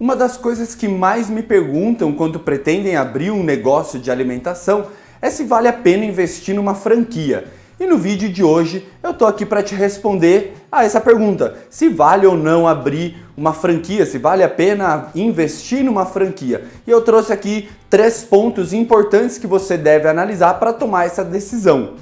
Uma das coisas que mais me perguntam quando pretendem abrir um negócio de alimentação é se vale a pena investir numa franquia. E no vídeo de hoje eu tô aqui para te responder a essa pergunta: se vale ou não abrir uma franquia, se vale a pena investir numa franquia. E eu trouxe aqui três pontos importantes que você deve analisar para tomar essa decisão.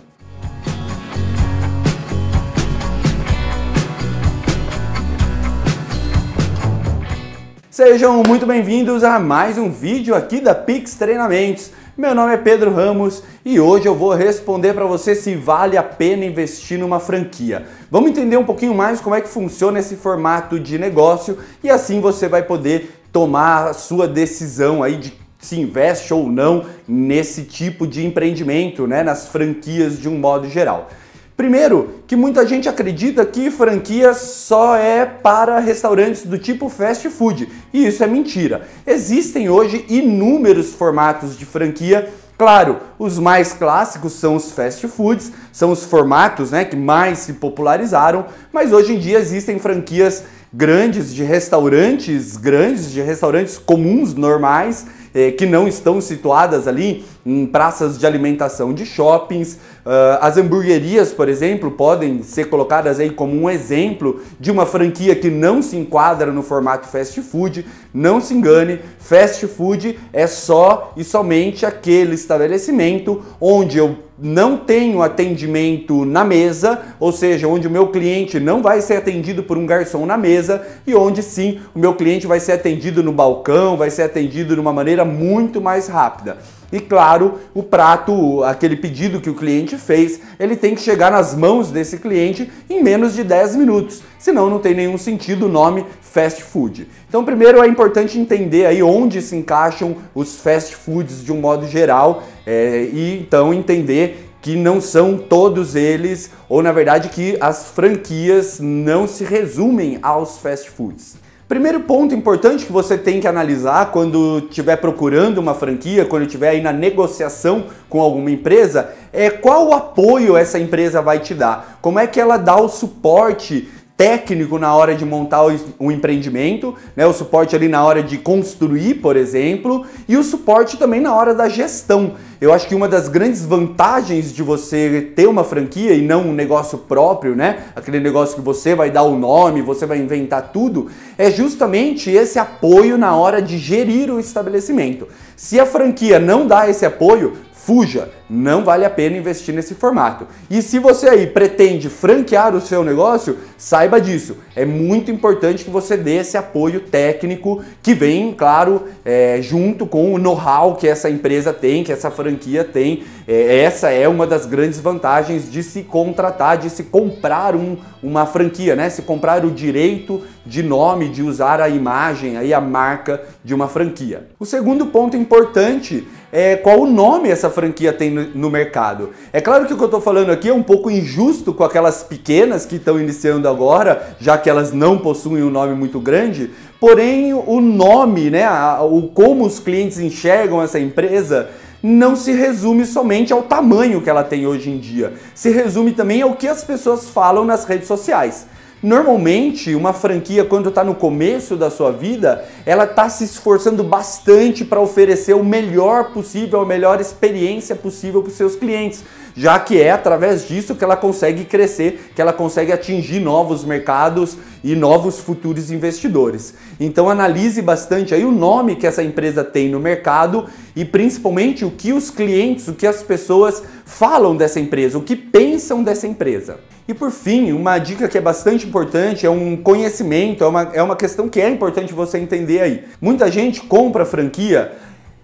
Sejam muito bem-vindos a mais um vídeo aqui da Pix Treinamentos. Meu nome é Pedro Ramos e hoje eu vou responder para você se vale a pena investir numa franquia. Vamos entender um pouquinho mais como é que funciona esse formato de negócio e assim você vai poder tomar a sua decisão aí de se investe ou não nesse tipo de empreendimento, né, nas franquias de um modo geral. Primeiro, que muita gente acredita que franquia só é para restaurantes do tipo fast food, e isso é mentira. Existem hoje inúmeros formatos de franquia. Claro, os mais clássicos são os fast foods, são os formatos né, que mais se popularizaram, mas hoje em dia existem franquias grandes de restaurantes, grandes de restaurantes comuns, normais, é, que não estão situadas ali em praças de alimentação de shoppings. Uh, as hamburguerias, por exemplo, podem ser colocadas aí como um exemplo de uma franquia que não se enquadra no formato fast food. Não se engane, fast food é só e somente aquele estabelecimento onde eu não tenho atendimento na mesa, ou seja, onde o meu cliente não vai ser atendido por um garçom na mesa e onde sim o meu cliente vai ser atendido no balcão, vai ser atendido de uma maneira muito mais rápida. E claro, o prato, aquele pedido que o cliente fez, ele tem que chegar nas mãos desse cliente em menos de 10 minutos, senão não tem nenhum sentido o nome fast food. Então, primeiro é importante entender aí onde se encaixam os fast foods de um modo geral é, e então entender que não são todos eles, ou na verdade que as franquias não se resumem aos fast foods. Primeiro ponto importante que você tem que analisar quando estiver procurando uma franquia, quando estiver aí na negociação com alguma empresa, é qual apoio essa empresa vai te dar. Como é que ela dá o suporte técnico na hora de montar o empreendimento, né? o suporte ali na hora de construir, por exemplo, e o suporte também na hora da gestão. Eu acho que uma das grandes vantagens de você ter uma franquia e não um negócio próprio, né? Aquele negócio que você vai dar o nome, você vai inventar tudo, é justamente esse apoio na hora de gerir o estabelecimento. Se a franquia não dá esse apoio, fuja, não vale a pena investir nesse formato. E se você aí pretende franquear o seu negócio, saiba disso. É muito importante que você dê esse apoio técnico que vem, claro, é, junto com o know-how que essa empresa tem, que essa franquia tem. É, essa é uma das grandes vantagens de se contratar, de se comprar um uma franquia, né? Se comprar o direito de nome, de usar a imagem, aí a marca de uma franquia. O segundo ponto importante é qual o nome essa franquia tem no, mercado. É claro que o que eu estou falando aqui é um pouco injusto com aquelas pequenas que estão iniciando agora, já que elas não possuem um nome muito grande, porém o nome, né, o como os clientes enxergam essa empresa não se resume somente ao tamanho que ela tem hoje em dia, se resume também ao que as pessoas falam nas redes sociais. Normalmente, uma franquia, quando está no começo da sua vida, ela está se esforçando bastante para oferecer o melhor possível, a melhor experiência possível para os seus clientes já que é através disso que ela consegue crescer, que ela consegue atingir novos mercados e novos futuros investidores. Então analise bastante aí o nome que essa empresa tem no mercado e principalmente o que os clientes, o que as pessoas falam dessa empresa, o que pensam dessa empresa. E por fim, uma dica que é bastante importante, é um conhecimento, é uma, é uma questão que é importante você entender aí. Muita gente compra franquia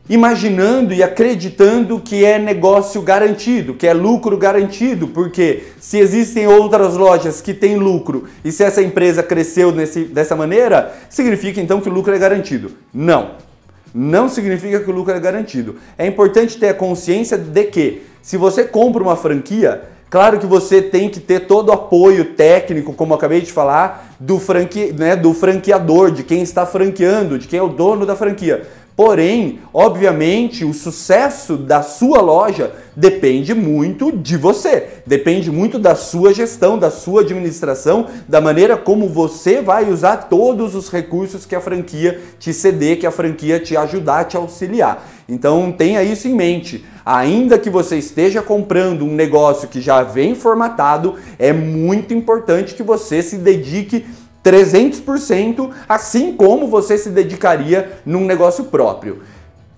imaginando e acreditando que é negócio garantido, que é lucro garantido, porque se existem outras lojas que têm lucro e se essa empresa cresceu nesse, dessa maneira, significa então que o lucro é garantido. Não. Não significa que o lucro é garantido. É importante ter a consciência de que se você compra uma franquia, Claro que você tem que ter todo o apoio técnico, como eu acabei de falar, do, franqui, né, do franqueador, de quem está franqueando, de quem é o dono da franquia. Porém, obviamente, o sucesso da sua loja depende muito de você, depende muito da sua gestão, da sua administração, da maneira como você vai usar todos os recursos que a franquia te ceder, que a franquia te ajudar, te auxiliar. Então tenha isso em mente. Ainda que você esteja comprando um negócio que já vem formatado, é muito importante que você se dedique 300%, assim como você se dedicaria num negócio próprio.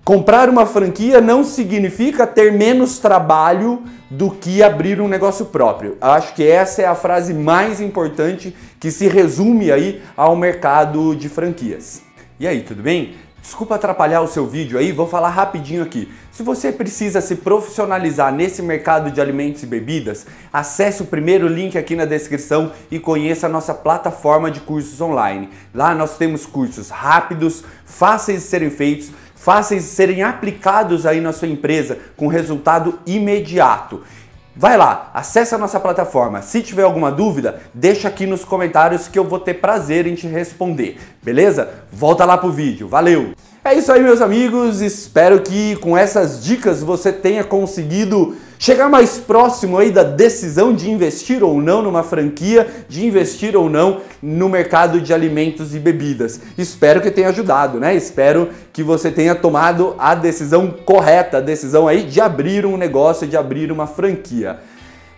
Comprar uma franquia não significa ter menos trabalho do que abrir um negócio próprio. Acho que essa é a frase mais importante que se resume aí ao mercado de franquias. E aí, tudo bem? Desculpa atrapalhar o seu vídeo aí, vou falar rapidinho aqui. Se você precisa se profissionalizar nesse mercado de alimentos e bebidas, acesse o primeiro link aqui na descrição e conheça a nossa plataforma de cursos online. Lá nós temos cursos rápidos, fáceis de serem feitos, fáceis de serem aplicados aí na sua empresa com resultado imediato. Vai lá, acesse a nossa plataforma. Se tiver alguma dúvida, deixa aqui nos comentários que eu vou ter prazer em te responder. Beleza? Volta lá pro vídeo. Valeu. É isso aí, meus amigos. Espero que com essas dicas você tenha conseguido Chegar mais próximo aí da decisão de investir ou não numa franquia, de investir ou não no mercado de alimentos e bebidas. Espero que tenha ajudado, né? Espero que você tenha tomado a decisão correta, a decisão aí de abrir um negócio, de abrir uma franquia.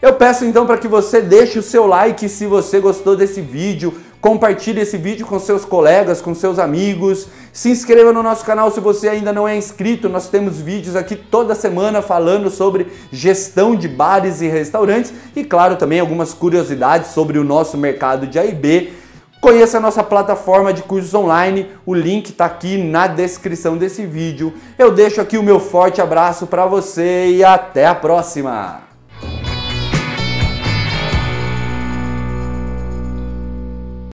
Eu peço então para que você deixe o seu like se você gostou desse vídeo, compartilhe esse vídeo com seus colegas, com seus amigos, se inscreva no nosso canal se você ainda não é inscrito. Nós temos vídeos aqui toda semana falando sobre gestão de bares e restaurantes e, claro, também algumas curiosidades sobre o nosso mercado de AIB. Conheça a nossa plataforma de cursos online, o link está aqui na descrição desse vídeo. Eu deixo aqui o meu forte abraço para você e até a próxima!